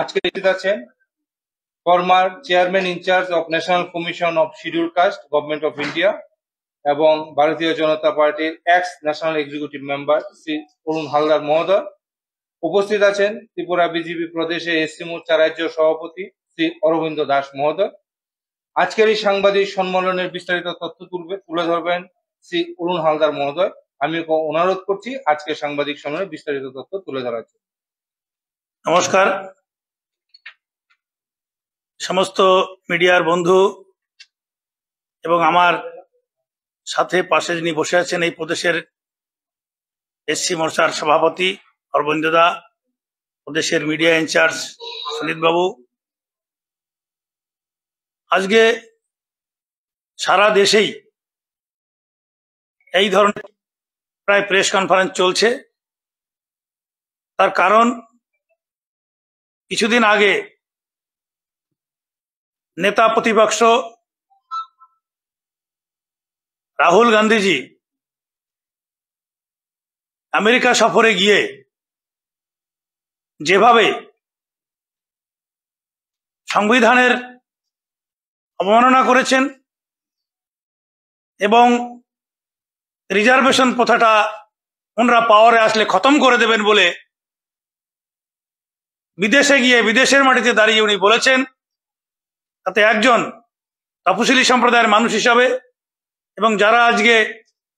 আজকে উপস্থিত আছেন former chairman incharge of national commission of scheduled caste government of India এবং ভারতীয় জনতা পার্টির ex national executive member Shri Arun Haldar মহোদয় উপস্থিত আছেন ত্রিপুরা বিজেপি প্রদেশে এসসি মোর্চা রাজ্য সভাপতি শ্রী অরবিন্দ দাস মহোদয় আজকের এই সাংবাদিক সম্মেলনের বিস্তারিত তথ্য তুলবে তুলে ধরবেন শ্রী অরুণ হালদার মহোদয় আমি অনুরোধ করছি আজকের সাংবাদিক সম্মেলনের বিস্তারিত তথ্য তুলে ধরার জন্য নমস্কার সমস্ত মিডিয়ার বন্ধু এবং আমার সাথে পাশে যিনি বসে আছেন এই প্রদেশের এসসি মোর্চার সভাপতি অরবিন্দ দা প্রদেশের মিডিয়া ইনচার্জ সুনীত বাবু আজকে সারা দেশেই এই ধরনের প্রায় প্রেস কনফারেন্স চলছে তার কারণ কিছুদিন আগে নেতা প্রতিপক্ষ রাহুল গান্ধীজি আমেরিকা সফরে গিয়ে যেভাবে সংবিধানের অবমাননা করেছেন এবং রিজার্ভেশন প্রথাটা ওনারা পাওয়ারে আসলে খতম করে দেবেন বলে বিদেশে গিয়ে বিদেশের মাটিতে দাঁড়িয়ে উনি বলেছেন তাতে একজন তপশিলি সম্প্রদায়ের মানুষ হিসাবে এবং যারা আজকে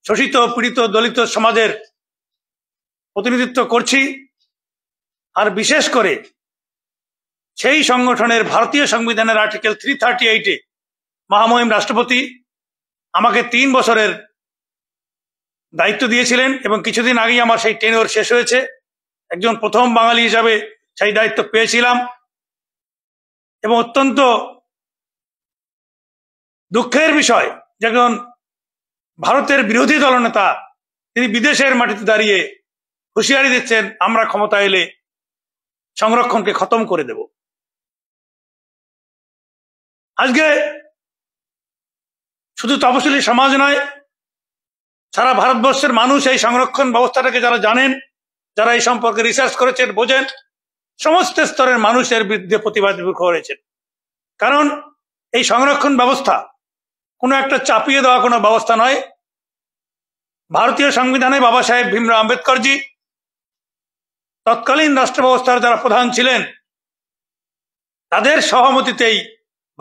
শোষিত পীড়িত দলিত সমাজের প্রতিনিধিত্ব করছি আর বিশেষ করে সেই সংগঠনের ভারতীয় সংবিধানের আর্টিকেল থ্রি থার্টি এইটে মহামহিম রাষ্ট্রপতি আমাকে তিন বছরের দায়িত্ব দিয়েছিলেন এবং কিছুদিন আগেই আমার সেই টেনর শেষ হয়েছে একজন প্রথম বাঙালি হিসাবে সেই দায়িত্ব পেয়েছিলাম এবং অত্যন্ত দুঃখের বিষয় যেমন ভারতের বিরোধী দলনেতা তিনি বিদেশের মাটিতে দাঁড়িয়ে হুঁশিয়ারি দিচ্ছেন আমরা ক্ষমতা এলে সংরক্ষণকে খতম করে দেব আজকে শুধু তপশিলি সমাজ নয় সারা ভারতবর্ষের মানুষ এই সংরক্ষণ ব্যবস্থাটাকে যারা জানেন যারা এই সম্পর্কে রিসার্চ করেছেন বোঝেন সমস্ত স্তরের মানুষের বিরুদ্ধে প্রতিবাদ করেছেন কারণ এই সংরক্ষণ ব্যবস্থা কোনো একটা চাপিয়ে দেওয়া কোনো ব্যবস্থা নয় ভারতীয় সংবিধানে বাবা সাহেব ভীমরাও আম্বেদকরজি তৎকালীন রাষ্ট্র ব্যবস্থার যারা প্রধান ছিলেন তাদের সহমতিতেই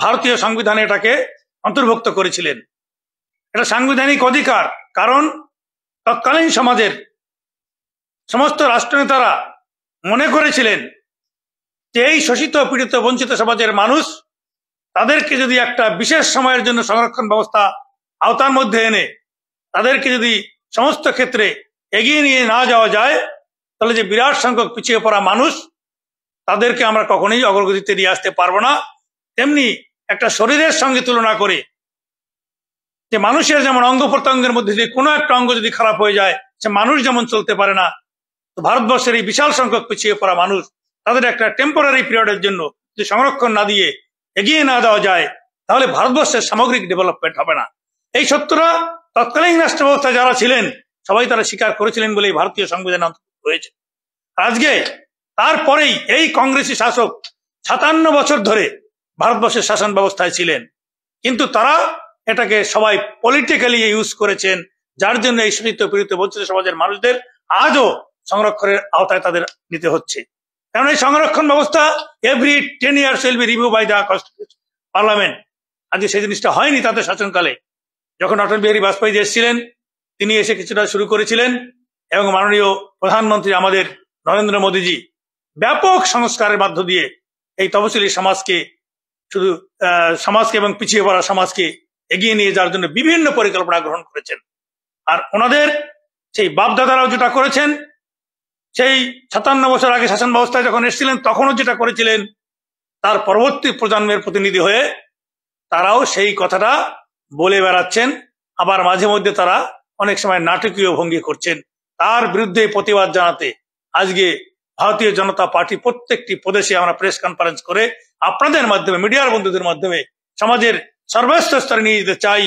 ভারতীয় সংবিধানে এটাকে অন্তর্ভুক্ত করেছিলেন এটা সাংবিধানিক অধিকার কারণ তৎকালীন সমাজের সমস্ত রাষ্ট্রনেতারা মনে করেছিলেন যে এই শোষিত পীড়িত বঞ্চিত সমাজের মানুষ তাদেরকে যদি একটা বিশেষ সময়ের জন্য সংরক্ষণ ব্যবস্থা আওতার মধ্যে এনে তাদেরকে যদি সমস্ত ক্ষেত্রে এগিয়ে নিয়ে না যাওয়া যায় তাহলে যে বিরাট সংখ্যক পিছিয়ে পড়া মানুষ তাদেরকে আমরা কখনোই অগ্রগতিতে নিয়ে আসতে পারবো না তেমনি একটা শরীরের সঙ্গে তুলনা করে যে মানুষের যেমন অঙ্গ প্রত্যঙ্গের মধ্যে যদি কোনো একটা অঙ্গ যদি খারাপ হয়ে যায় সে মানুষ যেমন চলতে পারে না তো ভারতবর্ষের এই বিশাল সংখ্যক পিছিয়ে পড়া মানুষ তাদের একটা টেম্পোরারি পিরিয়ডের জন্য যদি সংরক্ষণ না দিয়ে এগিয়ে না দেওয়া যায় তাহলে ভারতবর্ষের সামগ্রিক ডেভেলপমেন্ট হবে না এই সত্যরা তৎকালীন রাষ্ট্র ব্যবস্থা যারা ছিলেন সবাই তারা স্বীকার করেছিলেন বলে ভারতীয় সংবিধান অন্তর্ভুক্ত হয়েছে আজকে তারপরেই এই কংগ্রেসি শাসক সাতান্ন বছর ধরে ভারতবর্ষের শাসন ব্যবস্থায় ছিলেন কিন্তু তারা এটাকে সবাই পলিটিক্যালি ইউজ করেছেন যার জন্য এই সুনীত পীড়িত বঞ্চিত সমাজের মানুষদের আজও সংরক্ষণের আওতায় তাদের নিতে হচ্ছে কারণ এই সংরক্ষণ ব্যবস্থা every ten years will be review by the constitution parliament আজকে সেই জিনিসটা হয়নি তাদের শাসনকালে যখন অটল বিহারী বাজপেয়ী এসেছিলেন তিনি এসে কিছুটা শুরু করেছিলেন এবং মাননীয় প্রধানমন্ত্রী আমাদের নরেন্দ্র মোদীজি ব্যাপক সংস্কারের মধ্য দিয়ে এই তফসিলি সমাজকে শুধু সমাজকে এবং পিছিয়ে পড়া সমাজকে এগিয়ে নিয়ে যাওয়ার জন্য বিভিন্ন পরিকল্পনা গ্রহণ করেছেন আর ওনাদের সেই বাপদাদারাও যেটা করেছেন সেই সাতান্ন বছর আগে শাসন ব্যবস্থায় যখন এসেছিলেন তখনও যেটা করেছিলেন তার পরবর্তী প্রজন্মের প্রতিনিধি হয়ে তারাও সেই কথাটা বলে বেড়াচ্ছেন আবার মাঝে মধ্যে তারা অনেক সময় নাটকীয় ভঙ্গি করছেন তার বিরুদ্ধে প্রতিবাদ জানাতে আজকে ভারতীয় জনতা পার্টি প্রত্যেকটি প্রদেশে আমরা প্রেস কনফারেন্স করে আপনাদের মাধ্যমে মিডিয়ার বন্ধুদের মাধ্যমে সমাজের সর্বোচ্চ স্তরে নিয়ে যেতে চাই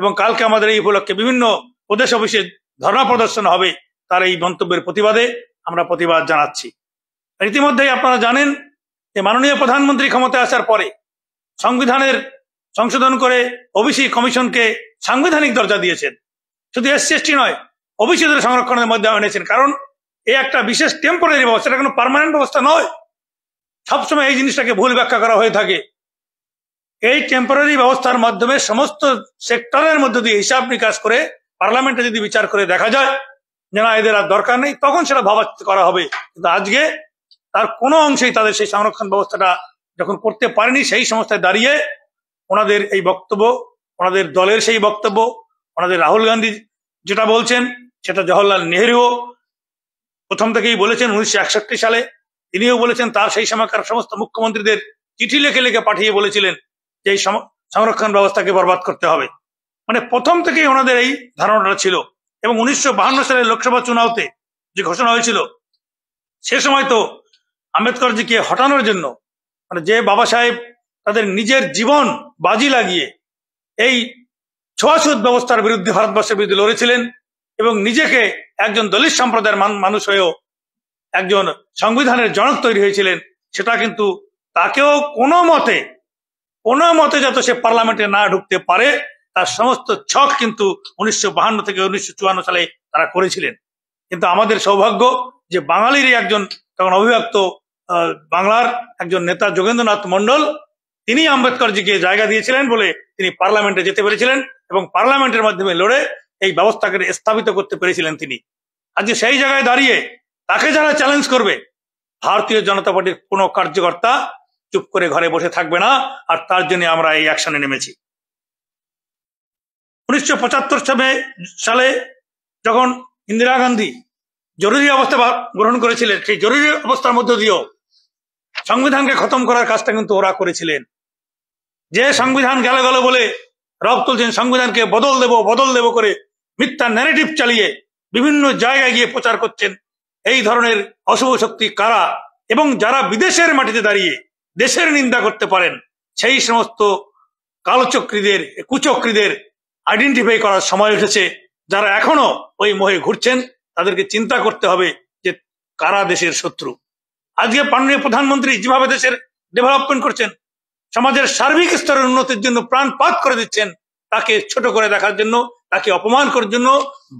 এবং কালকে আমাদের এই উপলক্ষে বিভিন্ন প্রদেশ অফিসে ধর্মা প্রদর্শন হবে তার এই মন্তব্যের প্রতিবাদে আমরা প্রতিবাদ জানাচ্ছি ইতিমধ্যেই আপনারা জানেন যে মাননীয় প্রধানমন্ত্রী ক্ষমতা আসার পরে সংবিধানের সংশোধন করে ওবিসি কমিশনকে সাংবিধানিক দরজা দিয়েছেন শুধু এস সৃষ্টি নয় ওবিসিদের সংরক্ষণের মধ্যে এনেছেন কারণ এ একটা বিশেষ টেম্পোরারি ব্যবস্থা এটা কোনো পারমানেন্ট ব্যবস্থা নয় সবসময় এই জিনিসটাকে ভুল ব্যাখ্যা করা হয়ে থাকে এই টেম্পোরারি ব্যবস্থার মাধ্যমে সমস্ত সেক্টরের মধ্যে দিয়ে হিসাব নিকাশ করে পার্লামেন্টে যদি বিচার করে দেখা যায় জেনারেদের এদের আর দরকার নেই তখন সেটা ভাবা করা হবে কিন্তু আজকে তার কোনো অংশেই তাদের সেই সংরক্ষণ ব্যবস্থাটা যখন করতে পারেনি সেই সংস্থায় দাঁড়িয়ে ওনাদের এই বক্তব্য ওনাদের দলের সেই বক্তব্য ওনাদের রাহুল গান্ধী যেটা বলছেন সেটা জওহরলাল নেহরুও প্রথম থেকেই বলেছেন উনিশশো সালে তিনিও বলেছেন তার সেই সময়কার সমস্ত মুখ্যমন্ত্রীদের চিঠি লেখে লেখে পাঠিয়ে বলেছিলেন যে এই সংরক্ষণ ব্যবস্থাকে বরবাদ করতে হবে মানে প্রথম থেকেই ওনাদের এই ধারণাটা ছিল এবং উনিশশো সালের লোকসভা চুনাওতে যে ঘোষণা হয়েছিল সে সময় তো আম্বেদকরজিকে হটানোর জন্য মানে যে বাবা সাহেব তাদের নিজের জীবন বাজি লাগিয়ে এই ছোঁয়াছুত ব্যবস্থার বিরুদ্ধে ভারতবর্ষের বিরুদ্ধে লড়েছিলেন এবং নিজেকে একজন দলিত সম্প্রদায়ের মানুষ হয়েও একজন সংবিধানের জনক তৈরি হয়েছিলেন সেটা কিন্তু তাকেও কোনো মতে কোনো মতে যাতে সে পার্লামেন্টে না ঢুকতে পারে তার সমস্ত ছক কিন্তু উনিশশো থেকে উনিশশো সালে তারা করেছিলেন কিন্তু আমাদের সৌভাগ্য যে বাঙালিরই একজন তখন অভিব্যক্ত বাংলার একজন নেতা যোগেন্দ্রনাথ মন্ডল তিনি আম্বেদকরজিকে জায়গা দিয়েছিলেন বলে তিনি পার্লামেন্টে যেতে পেরেছিলেন এবং পার্লামেন্টের মাধ্যমে লড়ে এই ব্যবস্থাকে স্থাপিত করতে পেরেছিলেন তিনি যে সেই জায়গায় দাঁড়িয়ে তাকে যারা চ্যালেঞ্জ করবে ভারতীয় জনতা পার্টির কোনো কার্যকর্তা চুপ করে ঘরে বসে থাকবে না আর তার জন্য আমরা এই অ্যাকশনে নেমেছি উনিশশো সালে সালে যখন ইন্দিরা গান্ধী জরুরি অবস্থা গ্রহণ করেছিলেন সেই জরুরি অবস্থার মধ্য দিয়েও সংবিধানকে খতম করার কাজটা কিন্তু ওরা করেছিলেন যে সংবিধান গেল গেল বলে রব তুলছেন সংবিধানকে বদল দেব বদল দেব করে মিথ্যা ন্যারেটিভ চালিয়ে বিভিন্ন জায়গায় গিয়ে প্রচার করছেন এই ধরনের অশুভ শক্তি কারা এবং যারা বিদেশের মাটিতে দাঁড়িয়ে দেশের নিন্দা করতে পারেন সেই সমস্ত কালোচক্রীদের কুচক্রীদের আইডেন্টিফাই করার সময় এসেছে যারা এখনো ওই মোহে ঘুরছেন তাদেরকে চিন্তা করতে হবে যে কারা দেশের শত্রু আজকে মাননীয় প্রধানমন্ত্রী যেভাবে দেশের ডেভেলপমেন্ট করছেন সমাজের সার্বিক স্তরের উন্নতির জন্য প্রাণপাত করে দিচ্ছেন তাকে ছোট করে দেখার জন্য তাকে অপমান করার জন্য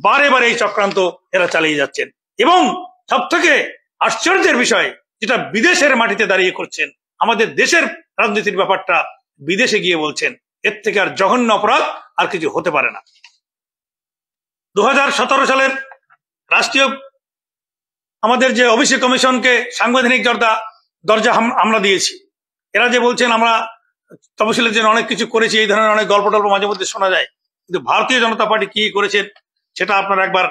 বারে বারে এই চক্রান্ত এরা চালিয়ে যাচ্ছেন এবং সব থেকে আশ্চর্যের বিষয় যেটা বিদেশের মাটিতে দাঁড়িয়ে করছেন আমাদের দেশের রাজনীতির ব্যাপারটা বিদেশে গিয়ে বলছেন এর থেকে আর জঘন্য অপরাধ আর কিছু হতে পারে না দু সালের রাষ্ট্রীয় আমাদের যে অভিষেক কমিশনকে সাংবিধানিক জর্দা দরজা আমরা দিয়েছি এরা যে বলছেন আমরা তপশিলের জন্য অনেক কিছু করেছি এই ধরনের অনেক গল্প টল্প মাঝে মধ্যে শোনা যায় কিন্তু ভারতীয় জনতা পার্টি কি করেছেন সেটা আপনারা একবার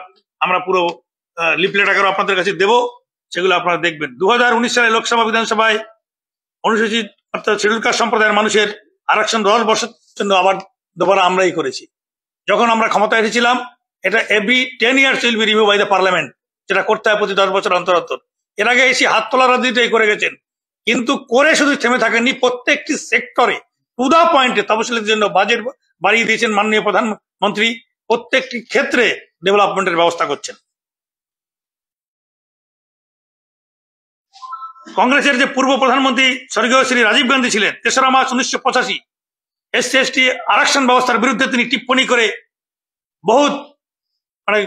আমরা পুরো লিপলেট আকারও আপনাদের কাছে দেব সেগুলো আপনারা দেখবেন দু সালে লোকসভা বিধানসভায় অনুসূচিত অর্থাৎ শিডিউল কাস্ট সম্প্রদায়ের মানুষের আরক্ষণ দশ বছর জন্য আবার দোবারা আমরাই করেছি যখন আমরা ক্ষমতা এসেছিলাম এটা every ten years will be review by the parliament যেটা করতে হয় প্রতি দশ বছর অন্তর অন্তর এর আগে এসে হাত তোলা রাজনীতি করে গেছেন কিন্তু করে শুধু থেমে থাকেননি প্রত্যেকটি সেক্টরে টু দা পয়েন্টে তপশিলের জন্য বাজেট বাড়িয়ে দিয়েছেন মাননীয় প্রধানমন্ত্রী প্রত্যেকটি ক্ষেত্রে ডেভেলপমেন্টের ব্যবস্থা করছেন কংগ্রেসের যে পূর্ব প্রধানমন্ত্রী স্বর্গীয় শ্রী রাজীব গান্ধী ছিলেন তেসরা মার্চ উনিশশো পঁচাশি এসসি এসটি আরক্ষণ ব্যবস্থার বিরুদ্ধে তিনি টিপ্পণী করে বহুত মানে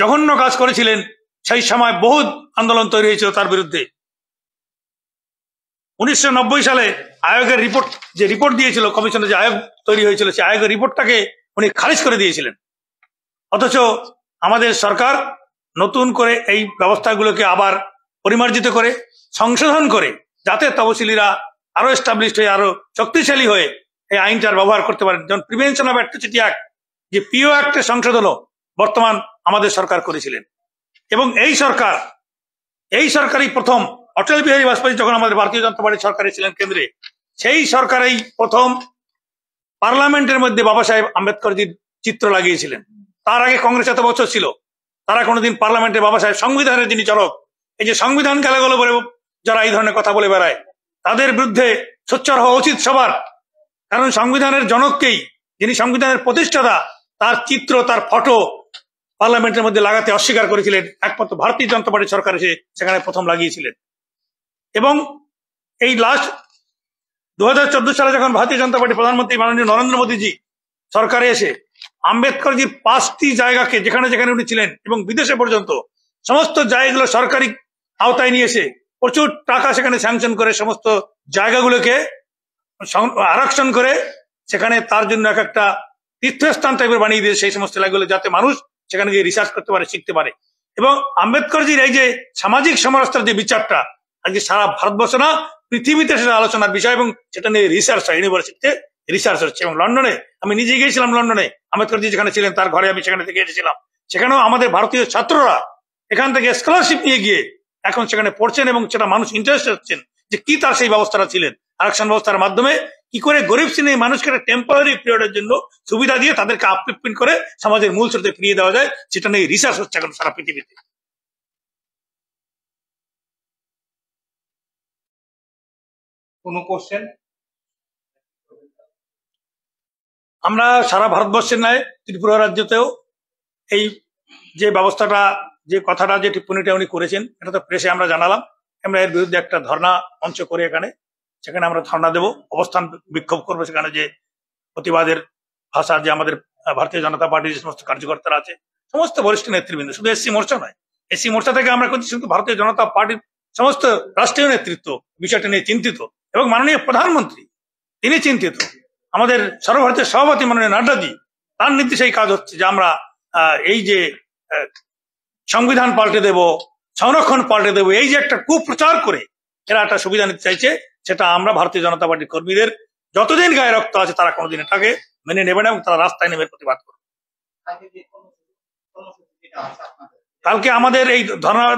জঘন্য কাজ করেছিলেন সেই সময় বহুত আন্দোলন তৈরি হয়েছিল তার বিরুদ্ধে উনিশশো সালে আয়োগের রিপোর্ট যে রিপোর্ট দিয়েছিল কমিশনের যে আয়োগ তৈরি হয়েছিল সেই আয়োগের রিপোর্টটাকে উনি খারিজ করে দিয়েছিলেন অথচ আমাদের সরকার নতুন করে এই ব্যবস্থাগুলোকে আবার পরিমার্জিত করে সংশোধন করে যাতে তফসিলিরা আরো এস্টাবলিশ হয়ে আরো শক্তিশালী হয়ে এই আইনটার ব্যবহার করতে পারেন যেমন প্রিভেনশন অফ অ্যাট্রোসিটি অ্যাক্ট যে পিও অ্যাক্টের সংশোধনও বর্তমান আমাদের সরকার করেছিলেন এবং এই সরকার এই সরকারই প্রথম অটল বিহারী বাজপেয়ী যখন আমাদের ভারতীয় জনতা পার্টির সরকারে ছিলেন কেন্দ্রে সেই সরকারেই প্রথম পার্লামেন্টের মধ্যে বাবা সাহেব আম্বেদকরজির চিত্র লাগিয়েছিলেন তার আগে কংগ্রেস এত বছর ছিল তারা কোনোদিন পার্লামেন্টে বাবা সাহেব সংবিধানের যিনি চলক এই যে সংবিধান গেলে বলে যারা এই ধরনের কথা বলে বেড়ায় তাদের বিরুদ্ধে সোচ্চার হওয়া উচিত সবার কারণ সংবিধানের জনককেই যিনি সংবিধানের প্রতিষ্ঠাতা তার চিত্র তার ফটো পার্লামেন্টের মধ্যে লাগাতে অস্বীকার করেছিলেন একমাত্র ভারতীয় জনতা পার্টি সরকার এসে সেখানে প্রথম লাগিয়েছিলেন এবং এই লাস্ট দু সালে যখন ভারতীয় জনতা পার্টি প্রধানমন্ত্রী মাননীয় নরেন্দ্র মোদীজি সরকারে এসে আম্বেদকরজির পাঁচটি জায়গাকে যেখানে যেখানে উনি ছিলেন এবং বিদেশে পর্যন্ত সমস্ত জায়গাগুলো সরকারি আওতায় নিয়ে এসে প্রচুর টাকা সেখানে স্যাংশন করে সমস্ত জায়গাগুলোকে আরক্ষণ করে সেখানে তার জন্য এক একটা তীর্থস্থান টাইপের বানিয়ে দিয়েছে সেই সমস্ত এলাকাগুলো যাতে মানুষ সেখানে গিয়ে রিসার্চ করতে পারে শিখতে পারে এবং আম্বেদকরজির এই যে সামাজিক সমরাস্তার যে বিচারটা আজকে সারা ভারতবর্ষ না পৃথিবীতে সেটা আলোচনার বিষয় এবং সেটা নিয়ে রিসার্চ হয় ইউনিভার্সিটিতে রিসার্চ হচ্ছে এবং লন্ডনে আমি নিজে গিয়েছিলাম লন্ডনে আম্বেদকরজি যেখানে ছিলেন তার ঘরে আমি সেখানে থেকে এসেছিলাম সেখানেও আমাদের ভারতীয় ছাত্ররা এখান থেকে স্কলারশিপ নিয়ে গিয়ে এখন সেখানে পড়ছেন এবং সেটা মানুষ ইন্টারেস্ট হচ্ছেন যে কি তার সেই ব্যবস্থাটা ছিলেন আরক্ষণ ব্যবস্থার মাধ্যমে কি করে গরিব শ্রেণীর মানুষকে একটা টেম্পোরারি পিরিয়ডের জন্য সুবিধা দিয়ে তাদেরকে আপলিপমেন্ট করে সমাজের মূল স্রোতে ফিরিয়ে দেওয়া যায় সেটা নিয়ে রিসার্চ হচ্ছে এখন সারা পৃথিবীতে আমরা সারা ভারতবর্ষের নয় ত্রিপুরা রাজ্যতেও এই যে ব্যবস্থাটা যে কথাটা যে টিপ্পণীটা উনি করেছেন এটা তো প্রেসে আমরা জানালাম আমরা এর বিরুদ্ধে একটা ধর্ণা মঞ্চ করে এখানে সেখানে আমরা ধারণা দেব অবস্থান বিক্ষোভ করবো সেখানে যে প্রতিবাদের ভাষার যে আমাদের ভারতীয় জনতা পার্টির যে সমস্ত কার্যকর্তারা আছে সমস্ত বরিষ্ঠ নেতৃবৃন্দ শুধু এসসি মোর্চা নয় এসসি মোর্চা থেকে আমরা করছি শুধু ভারতীয় জনতা পার্টির সমস্ত রাষ্ট্রীয় নেতৃত্ব বিষয়টা নিয়ে চিন্তিত এবং মাননীয় প্রধানমন্ত্রী তিনি চিন্তিত আমাদের সর্বভারতীয় সভাপতি মাননীয় নাড্ডাজি তার নির্দেশে এই কাজ হচ্ছে যে আমরা এই যে সংবিধান পাল্টে দেব সংরক্ষণ পাল্টে দেব এই যে একটা কুপ্রচার করে এরা একটা সুবিধা নিতে চাইছে সেটা আমরা ভারতীয় জনতা পার্টির কর্মীদের যতদিন গায়ে রক্ত আছে তারা কোনোদিন এটাকে মেনে নেবে না এবং তারা রাস্তায় নেমে প্রতিবাদ করবে কালকে আমাদের এই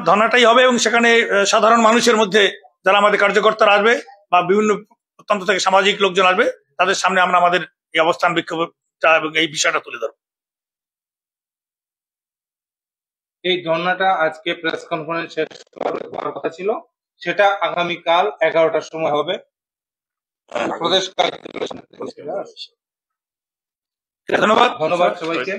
ধর্না হবে এবং সেখানে সাধারণ মানুষের মধ্যে যারা আমাদের কার্যকর্তারা আসবে বা বিভিন্ন প্রত্যন্ত থেকে সামাজিক লোকজন আসবে তাদের সামনে আমরা আমাদের এই অবস্থান বিক্ষোভটা এবং এই বিষয়টা তুলে ধরব এই ধর্নাটা আজকে প্রেস কনফারেন্স শেষ করার কথা ছিল সেটা আগামীকাল এগারোটার সময় হবে প্রদেশ ধন্যবাদ ধন্যবাদ সবাইকে